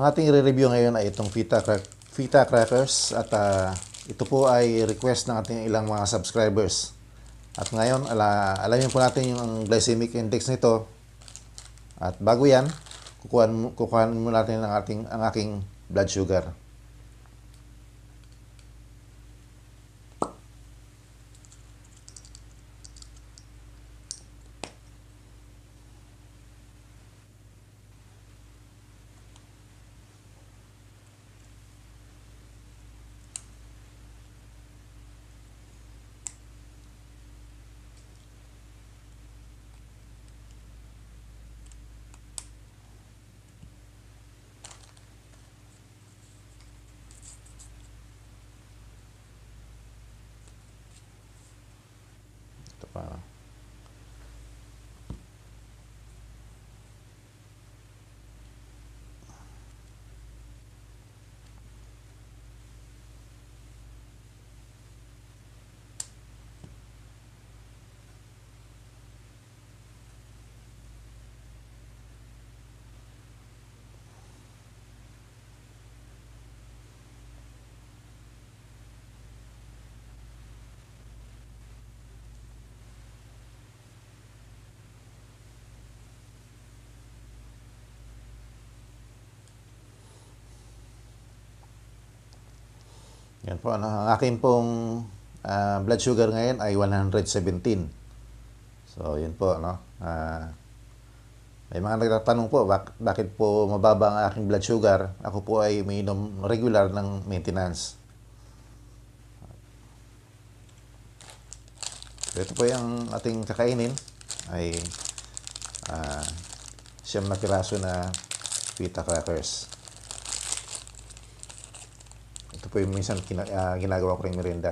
Ang ating re-review ngayon ay itong Vita, crack, Vita Crackers at uh, ito po ay request ng ating ilang mga subscribers. At ngayon, ala, alamin po natin yung glycemic index nito. At bago yan, kukuhaan, kukuhaan mo natin ang, ating, ang aking blood sugar. Yan po. Ano? Ang akin pong uh, blood sugar ngayon ay 117. So, yun po. Ano? Uh, may mga nagtatanong po, bak- bakit po mababa ang aking blood sugar? Ako po ay umiinom regular ng maintenance. ito po yung ating kakainin ay uh, ah, siyam na piraso na pita crackers po yung minsan kina, uh, ginagawa ko rin merienda.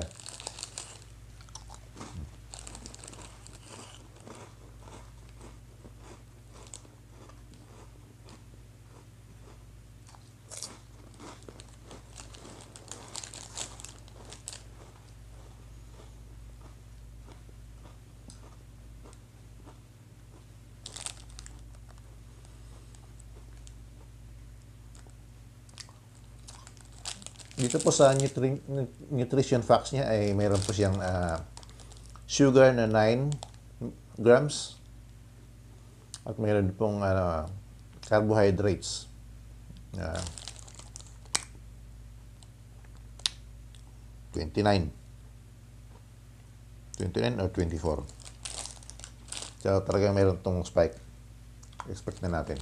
Dito po sa nutri nutrition facts niya ay mayroon po siyang uh, sugar na 9 grams at mayroon pong uh, carbohydrates uh, 29 29 or 24 so talagang mayroon tong spike expect na natin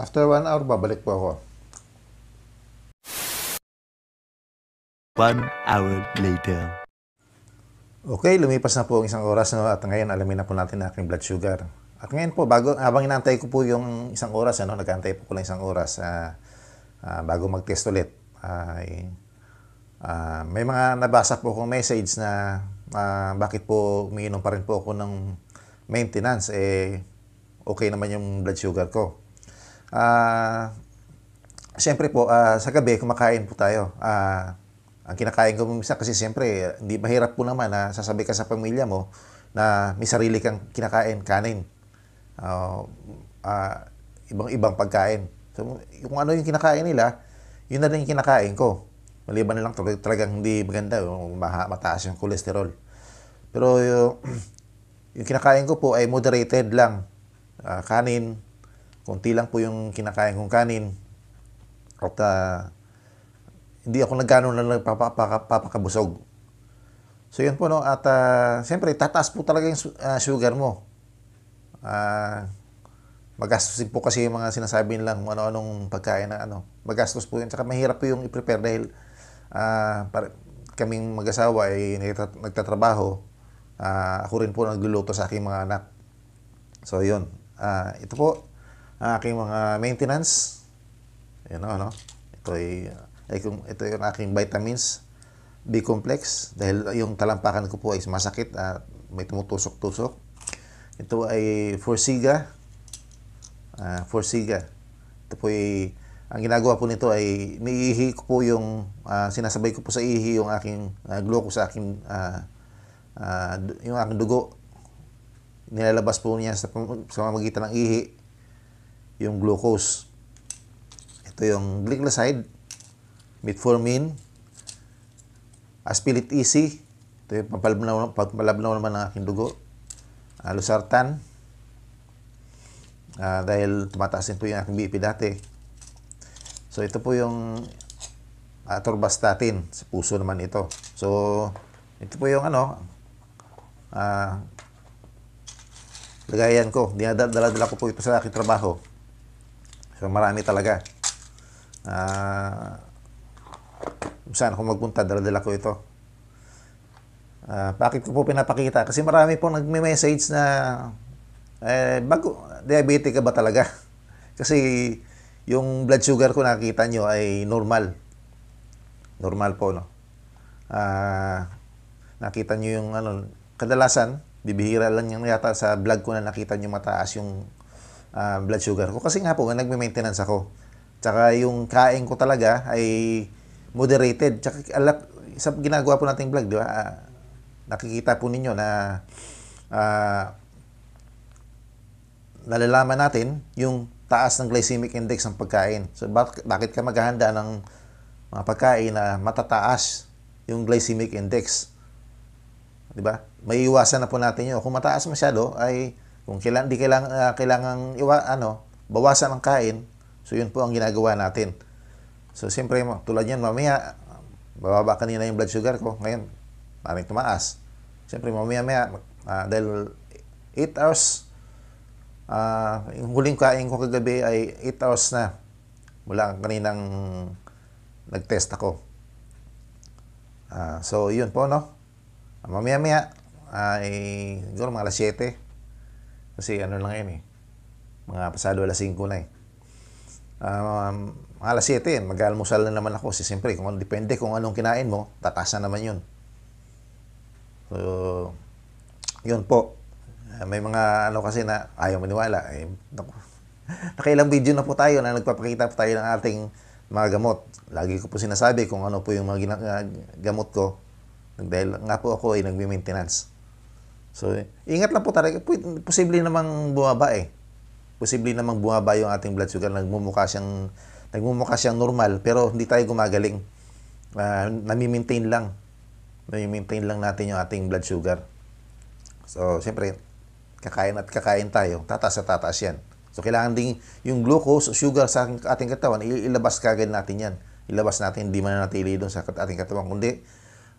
After one hour, babalik po ako. One hour later. Okay, lumipas na po ang isang oras no? at ngayon alamin na po natin na aking blood sugar. At ngayon po, bago, habang inantay ko po yung isang oras, ano, nagantay po ko lang isang oras uh, uh, bago mag-test ulit. Uh, uh, may mga nabasa po akong message na uh, bakit po umiinom pa rin po ako ng maintenance, eh okay naman yung blood sugar ko. Uh, siyempre po, uh, sa gabi, kumakain po tayo. Uh, ang kinakain ko minsan kasi siyempre, hindi mahirap po naman na sasabi ka sa pamilya mo na may sarili kang kinakain, kanin. Uh, uh, ibang-ibang pagkain. So, kung ano yung kinakain nila, yun na rin yung kinakain ko. Maliban na lang talagang, talagang hindi maganda, yung mataas yung kolesterol. Pero yung, yung kinakain ko po ay moderated lang. Uh, kanin, Kunti lang po yung kinakain kong kanin. At uh, hindi ako nagkano na nagpapakabusog. So yun po no at uh, siyempre tataas po talaga yung uh, sugar mo. Uh, magastos po kasi yung mga sinasabi nilang kung ano-anong pagkain na ano. Magastos po yun. Tsaka mahirap po yung i-prepare dahil uh, para, kaming mag-asawa eh, ay nagtatrabaho. Uh, ako rin po nagluluto sa aking mga anak. So, yun. Uh, ito po, ang aking mga maintenance. Ayan o, no? Ito ay, ay ito yung aking vitamins B complex dahil yung talampakan ko po ay masakit at may tumutusok-tusok. Ito ay Forsiga. Uh, Forsiga. Ito po ay ang ginagawa po nito ay niihi ko po yung uh, sinasabay ko po sa ihi yung aking uh, ah, glucose sa aking uh, uh, yung aking dugo nilalabas po niya sa, sa pamamagitan ng ihi yung glucose. Ito yung glycoside, metformin, aspilate easy, ito yung pampalabnaw, pampalabnaw naman ng aking dugo, uh, losartan, uh, dahil tumataas din po yung aking BP dati. So ito po yung atorvastatin ah, sa puso naman ito. So ito po yung ano, uh, lagayan ko, dinadala-dala ko po ito sa aking trabaho. So marami talaga. Uh, saan ako magpunta? Daladala ko ito. Uh, bakit ko po pinapakita? Kasi marami po nagme-message na eh, bago, diabetic ka ba talaga? Kasi yung blood sugar ko nakita nyo ay normal. Normal po, no? Uh, nakita nyo yung ano, kadalasan, bibihira lang yung yata sa vlog ko na nakita nyo mataas yung uh, blood sugar ko. Kasi nga po, nagme-maintenance ako. Tsaka yung kain ko talaga ay moderated. Tsaka alak, sa ginagawa po nating vlog, di ba? Ah, nakikita po ninyo na uh, nalalaman natin yung taas ng glycemic index ng pagkain. So bak- bakit ka maghahanda ng mga pagkain na matataas yung glycemic index? 'Di ba? Maiiwasan na po natin 'yon. Kung mataas masyado ay kung kailan di kailangan uh, kailangan iwa ano, bawasan ang kain, so yun po ang ginagawa natin. So siyempre tulad niyan mamaya bababa kanina yung blood sugar ko, ngayon maraming tumaas. Siyempre mamaya-maya uh, ah, dahil 8 hours uh, yung huling kain ko kagabi ay 8 hours na mula kaninang nag-test ako. Uh, so, yun po, no? Mamaya-maya, ay, siguro mga alas 7. Kasi ano lang yan eh. Mga pasado alas 5 na eh. Ah, um, alas 7, mag-almusal na naman ako. Kasi siyempre, kung, ano, depende kung anong kinain mo, tatasa naman yun. So, yun po. Ah, may mga ano kasi na ayaw maniwala. Eh, naku. Nakailang video na po tayo na nagpapakita po tayo ng ating mga gamot. Lagi ko po sinasabi kung ano po yung mga ah, gamot ko. Dahil nga po ako ay nagme-maintenance. So, ingat lang po talaga. Posible namang bumaba eh. Posible namang bumaba yung ating blood sugar. Nagmumukha siyang, nagmumukha siyang normal, pero hindi tayo gumagaling. Uh, nami-maintain lang. Nami-maintain lang natin yung ating blood sugar. So, siyempre, kakain at kakain tayo. Tataas at tataas yan. So, kailangan din yung glucose, o sugar sa ating katawan, ilabas kagad natin yan. Ilabas natin, hindi man natili doon sa ating katawan. Kundi,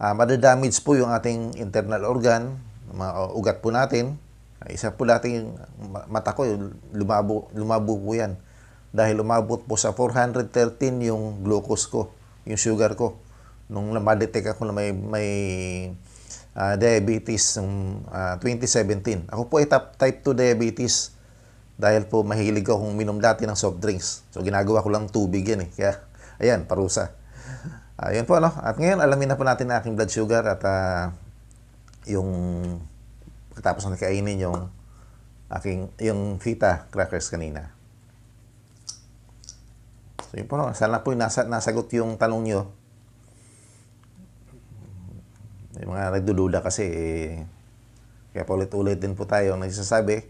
uh, madadamage po yung ating internal organ, mga ugat po natin, isa po natin mata ko, lumabo, lumabo po yan. Dahil umabot po sa 413 yung glucose ko, yung sugar ko. Nung madetect ako na may, may uh, diabetes ng uh, 2017. Ako po ay type 2 diabetes dahil po mahilig akong minom dati ng soft drinks. So ginagawa ko lang tubig yan eh. Kaya ayan, parusa. Ayun uh, po no? At ngayon alamin na po natin ang aking blood sugar at uh, yung pagkatapos na kainin yung aking yung fita crackers kanina. So yun po, no? sana po nasa, nasagot yung tanong nyo. May mga nagdududa kasi, eh, kaya pa ulit-ulit din po tayo nagsasabi.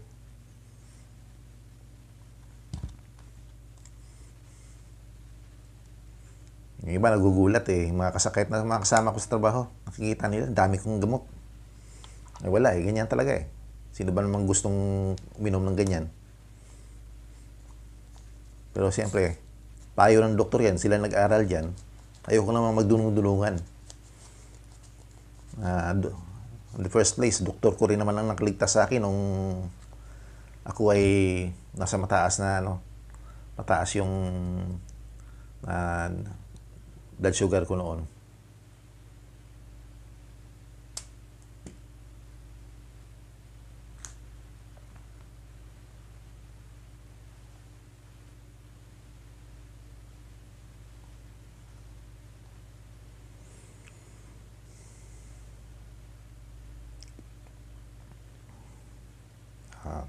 Yung iba nagugulat eh, mga kasakit na mga kasama ko sa trabaho. Nakikita nila, dami kong gamot. Ay, wala eh. Ganyan talaga eh. Sino ba namang gustong uminom ng ganyan? Pero siyempre, payo ng doktor yan. Sila nag-aral dyan. Ayoko namang magdunong-dulungan. Uh, ah, in the first place, doktor ko rin naman ang nakaligtas sa akin nung ako ay nasa mataas na ano, mataas yung uh, blood sugar ko noon.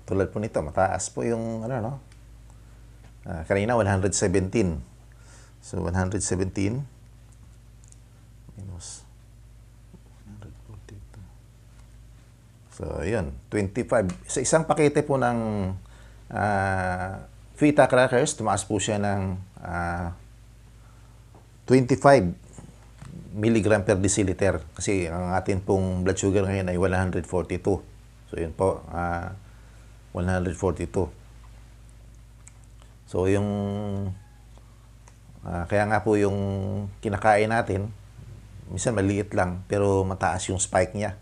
Tulad po nito, mataas po yung ano, no? Uh, kanina, 117. So, 117 minus 142. So, yun. 25. Sa isang pakete po ng uh, ah, feta crackers, tumaas po siya ng uh, ah, 25 milligram per deciliter kasi ang atin pong blood sugar ngayon ay 142. So yun po, uh, 142. So yung uh, kaya nga po yung kinakain natin minsan maliit lang pero mataas yung spike niya.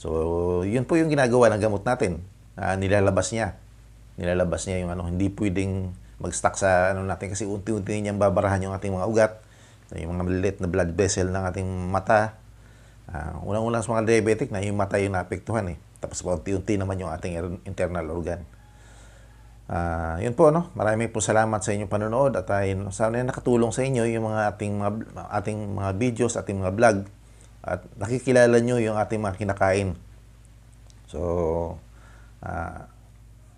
So yun po yung ginagawa ng gamot natin. Uh, nilalabas niya. Nilalabas niya yung ano hindi pwedeng mag-stack sa ano natin kasi unti-unti niyang babarahan yung ating mga ugat, yung mga maliliit na blood vessel ng ating mata. Uh, ah, unang-una sa mga diabetic na yung mata yung naapektuhan eh. Tapos paunti-unti naman yung ating er-, internal organ. Uh, yun po, no? maraming po salamat sa inyong panonood at ay, sana nakatulong sa inyo yung mga ating mga, ating mga videos, ating mga vlog at nakikilala nyo yung ating mga kinakain. So, uh,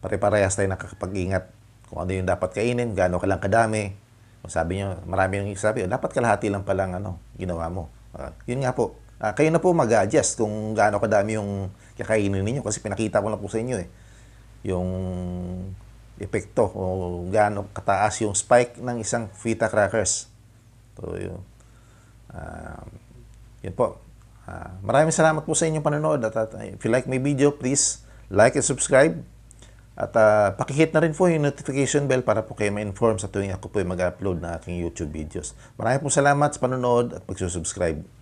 pare-parehas tayo nakakapag-ingat kung ano yung dapat kainin, gaano ka lang kadami. Kung sabi nyo, marami yung sabi, oh, dapat kalahati lang palang ano, ginawa mo. Uh, yun nga po, Uh, kayo na po mag-adjust kung gaano kadami yung kakainin ninyo kasi pinakita ko na po sa inyo eh. Yung epekto o gaano kataas yung spike ng isang fita crackers. So, yun. Uh, yun po. Uh, maraming salamat po sa inyong panonood. At, at if you like my video, please like and subscribe. At uh, pakihit na rin po yung notification bell para po kayo ma-inform sa tuwing ako po mag-upload ng aking YouTube videos. Maraming po salamat sa panonood at pagsusubscribe.